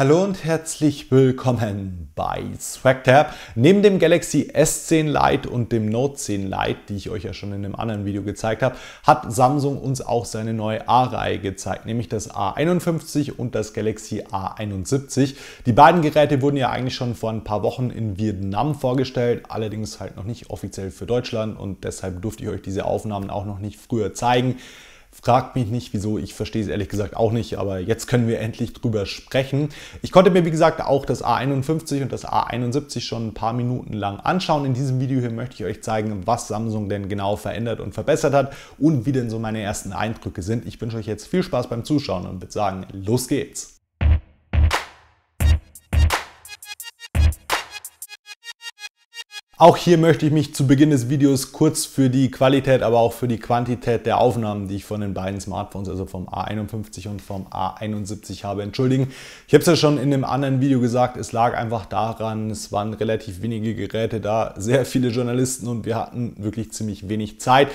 Hallo und herzlich willkommen bei SwagTab. Neben dem Galaxy S10 Lite und dem Note 10 Lite, die ich euch ja schon in einem anderen Video gezeigt habe, hat Samsung uns auch seine neue A-Reihe gezeigt, nämlich das A51 und das Galaxy A71. Die beiden Geräte wurden ja eigentlich schon vor ein paar Wochen in Vietnam vorgestellt, allerdings halt noch nicht offiziell für Deutschland und deshalb durfte ich euch diese Aufnahmen auch noch nicht früher zeigen. Fragt mich nicht, wieso, ich verstehe es ehrlich gesagt auch nicht, aber jetzt können wir endlich drüber sprechen. Ich konnte mir, wie gesagt, auch das A51 und das A71 schon ein paar Minuten lang anschauen. In diesem Video hier möchte ich euch zeigen, was Samsung denn genau verändert und verbessert hat und wie denn so meine ersten Eindrücke sind. Ich wünsche euch jetzt viel Spaß beim Zuschauen und würde sagen, los geht's! Auch hier möchte ich mich zu Beginn des Videos kurz für die Qualität, aber auch für die Quantität der Aufnahmen, die ich von den beiden Smartphones, also vom A51 und vom A71 habe, entschuldigen. Ich habe es ja schon in dem anderen Video gesagt, es lag einfach daran, es waren relativ wenige Geräte da, sehr viele Journalisten und wir hatten wirklich ziemlich wenig Zeit.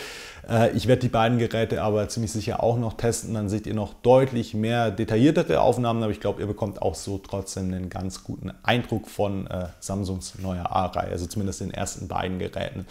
Äh, ich werde die beiden Geräte aber ziemlich sicher auch noch testen. Dann seht ihr noch deutlich mehr detailliertere Aufnahmen, aber ich glaube, ihr bekommt auch so trotzdem einen ganz guten Eindruck von äh, Samsungs neuer A-Reihe, also zumindest den ersten beiden Geräten.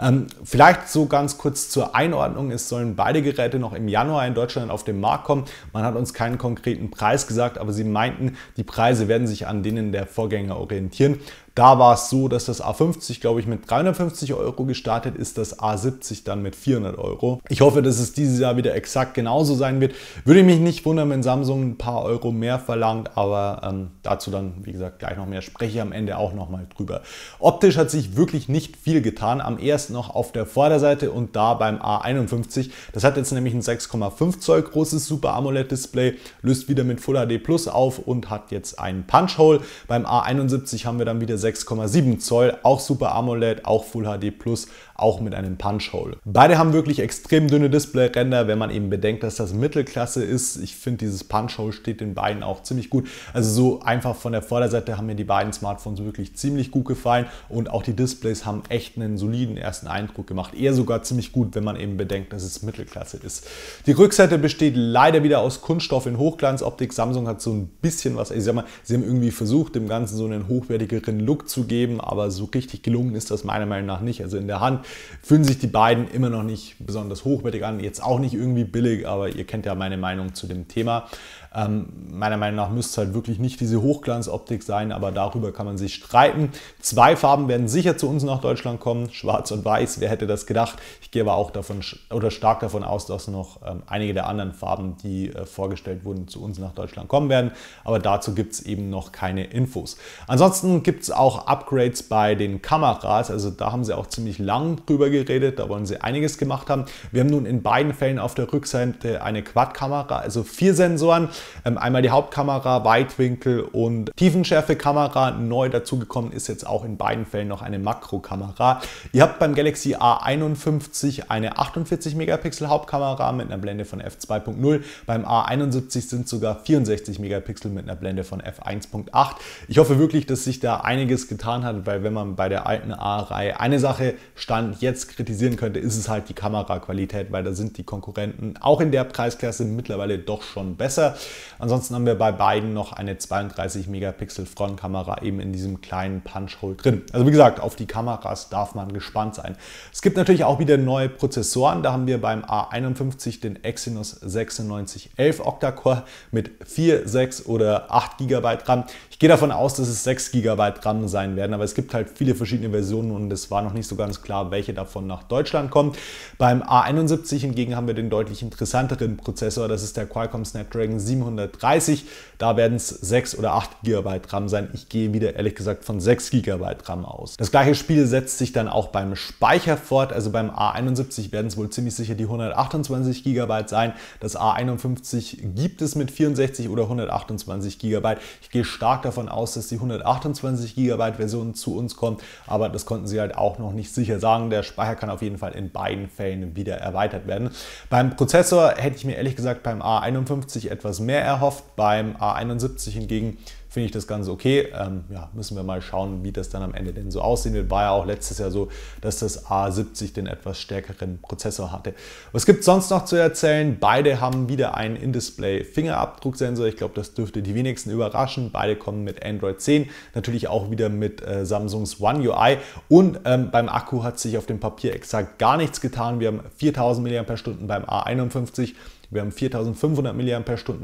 Ähm, vielleicht so ganz kurz zur Einordnung. Es sollen beide Geräte noch im Januar in Deutschland auf den Markt kommen. Man hat uns keinen konkreten Preis gesagt, aber sie meinten, die Preise werden sich an denen der Vorgänger orientieren. Da war es so, dass das A50, glaube ich, mit 350 Euro gestartet ist, das A70 dann mit 400 Euro. Ich hoffe, dass es dieses Jahr wieder exakt genauso sein wird. Würde mich nicht wundern, wenn Samsung ein paar Euro mehr verlangt, aber ähm, dazu dann, wie gesagt, gleich noch mehr. Spreche ich am Ende auch nochmal drüber. Optisch hat sich wirklich nicht viel getan. Am ersten noch auf der Vorderseite und da beim A51. Das hat jetzt nämlich ein 6,5 Zoll großes Super AMOLED Display, löst wieder mit Full HD Plus auf und hat jetzt einen Punch Hole. Beim A71 haben wir dann wieder 6,7 Zoll, auch Super AMOLED, auch Full HD Plus, auch mit einem Punch-Hole. Beide haben wirklich extrem dünne Displayränder, wenn man eben bedenkt, dass das Mittelklasse ist. Ich finde, dieses Punch-Hole steht den beiden auch ziemlich gut. Also so einfach von der Vorderseite haben mir die beiden Smartphones wirklich ziemlich gut gefallen und auch die Displays haben echt einen soliden ersten Eindruck gemacht. Eher sogar ziemlich gut, wenn man eben bedenkt, dass es Mittelklasse ist. Die Rückseite besteht leider wieder aus Kunststoff in Hochglanzoptik. Samsung hat so ein bisschen was, ich sag mal, sie haben irgendwie versucht, dem Ganzen so einen hochwertigeren Look zu geben, aber so richtig gelungen ist das meiner Meinung nach nicht. Also in der Hand fühlen sich die beiden immer noch nicht besonders hochwertig an, jetzt auch nicht irgendwie billig, aber ihr kennt ja meine Meinung zu dem Thema. Ähm, meiner Meinung nach müsste es halt wirklich nicht diese Hochglanzoptik sein, aber darüber kann man sich streiten. Zwei Farben werden sicher zu uns nach Deutschland kommen, schwarz und weiß, wer hätte das gedacht? Ich gehe aber auch davon oder stark davon aus, dass noch ähm, einige der anderen Farben, die äh, vorgestellt wurden, zu uns nach Deutschland kommen werden, aber dazu gibt es eben noch keine Infos. Ansonsten gibt es auch Upgrades bei den Kameras, also da haben sie auch ziemlich lang drüber geredet, da wollen sie einiges gemacht haben. Wir haben nun in beiden Fällen auf der Rückseite eine Quad-Kamera, also vier Sensoren. Ähm, einmal die Hauptkamera, Weitwinkel und Tiefenschärfekamera. Neu dazugekommen ist jetzt auch in beiden Fällen noch eine Makrokamera. Ihr habt beim Galaxy A51 eine 48 Megapixel Hauptkamera mit einer Blende von f2.0. Beim A71 sind sogar 64 Megapixel mit einer Blende von f1.8. Ich hoffe wirklich, dass sich da einiges getan hat, weil wenn man bei der alten A-Reihe eine Sache stand, man jetzt kritisieren könnte, ist es halt die Kameraqualität, weil da sind die Konkurrenten auch in der Preisklasse mittlerweile doch schon besser. Ansonsten haben wir bei beiden noch eine 32 Megapixel Frontkamera eben in diesem kleinen Punchhole drin. Also wie gesagt, auf die Kameras darf man gespannt sein. Es gibt natürlich auch wieder neue Prozessoren. Da haben wir beim A51 den Exynos 9611 Octa-Core mit 4, 6 oder 8 GB RAM. Ich gehe davon aus, dass es 6 GB RAM sein werden, aber es gibt halt viele verschiedene Versionen und es war noch nicht so ganz klar, welche welche davon nach Deutschland kommt. Beim A71 hingegen haben wir den deutlich interessanteren Prozessor, das ist der Qualcomm Snapdragon 730. Da werden es 6 oder 8 GB RAM sein. Ich gehe wieder ehrlich gesagt von 6 GB RAM aus. Das gleiche Spiel setzt sich dann auch beim Speicher fort, also beim A71 werden es wohl ziemlich sicher die 128 GB sein. Das A51 gibt es mit 64 oder 128 GB. Ich gehe stark davon aus, dass die 128 GB Version zu uns kommt, aber das konnten sie halt auch noch nicht sicher sagen sagen, der Speicher kann auf jeden Fall in beiden Fällen wieder erweitert werden. Beim Prozessor hätte ich mir ehrlich gesagt beim A51 etwas mehr erhofft, beim A71 hingegen finde ich das Ganze okay. Ähm, ja, müssen wir mal schauen, wie das dann am Ende denn so aussehen wird. War ja auch letztes Jahr so, dass das A70 den etwas stärkeren Prozessor hatte. Was gibt es sonst noch zu erzählen? Beide haben wieder einen In-Display Fingerabdrucksensor. Ich glaube, das dürfte die wenigsten überraschen. Beide kommen mit Android 10, natürlich auch wieder mit äh, Samsungs One UI. Und ähm, beim Akku hat sich auf dem Papier exakt gar nichts getan. Wir haben 4000 mAh beim A51 wir haben 4500 mAh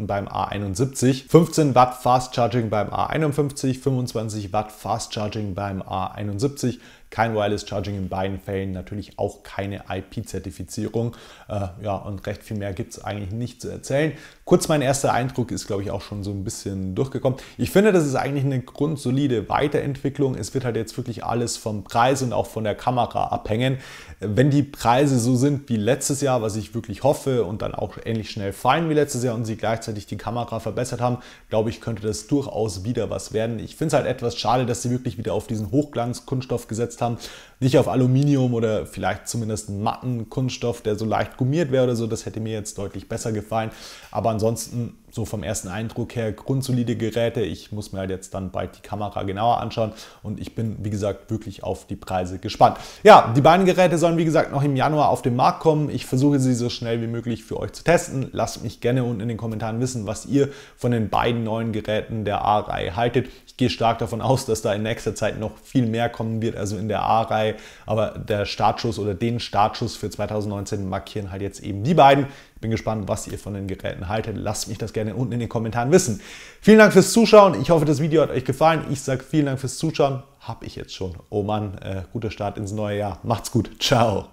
beim A71, 15 Watt Fast Charging beim A51, 25 Watt Fast Charging beim A71, kein Wireless Charging in beiden Fällen, natürlich auch keine IP-Zertifizierung. Äh, ja, und recht viel mehr gibt es eigentlich nicht zu erzählen. Kurz mein erster Eindruck ist, glaube ich, auch schon so ein bisschen durchgekommen. Ich finde, das ist eigentlich eine grundsolide Weiterentwicklung. Es wird halt jetzt wirklich alles vom Preis und auch von der Kamera abhängen. Wenn die Preise so sind wie letztes Jahr, was ich wirklich hoffe, und dann auch ähnlich schnell fallen wie letztes Jahr und sie gleichzeitig die Kamera verbessert haben, glaube ich, könnte das durchaus wieder was werden. Ich finde es halt etwas schade, dass sie wirklich wieder auf diesen Hochglanzkunststoff gesetzt haben. Nicht auf Aluminium oder vielleicht zumindest matten Kunststoff, der so leicht gummiert wäre oder so. Das hätte mir jetzt deutlich besser gefallen. Aber ansonsten so vom ersten Eindruck her grundsolide Geräte. Ich muss mir halt jetzt dann bald die Kamera genauer anschauen und ich bin, wie gesagt, wirklich auf die Preise gespannt. Ja, die beiden Geräte sollen, wie gesagt, noch im Januar auf den Markt kommen. Ich versuche sie so schnell wie möglich für euch zu testen. Lasst mich gerne unten in den Kommentaren wissen, was ihr von den beiden neuen Geräten der A-Reihe haltet. Ich gehe stark davon aus, dass da in nächster Zeit noch viel mehr kommen wird, also in der A-Reihe. Aber der Startschuss oder den Startschuss für 2019 markieren halt jetzt eben die beiden. Bin gespannt, was ihr von den Geräten haltet. Lasst mich das gerne unten in den Kommentaren wissen. Vielen Dank fürs Zuschauen. Ich hoffe, das Video hat euch gefallen. Ich sage vielen Dank fürs Zuschauen. Hab ich jetzt schon. Oh Mann, äh, guter Start ins neue Jahr. Macht's gut. Ciao.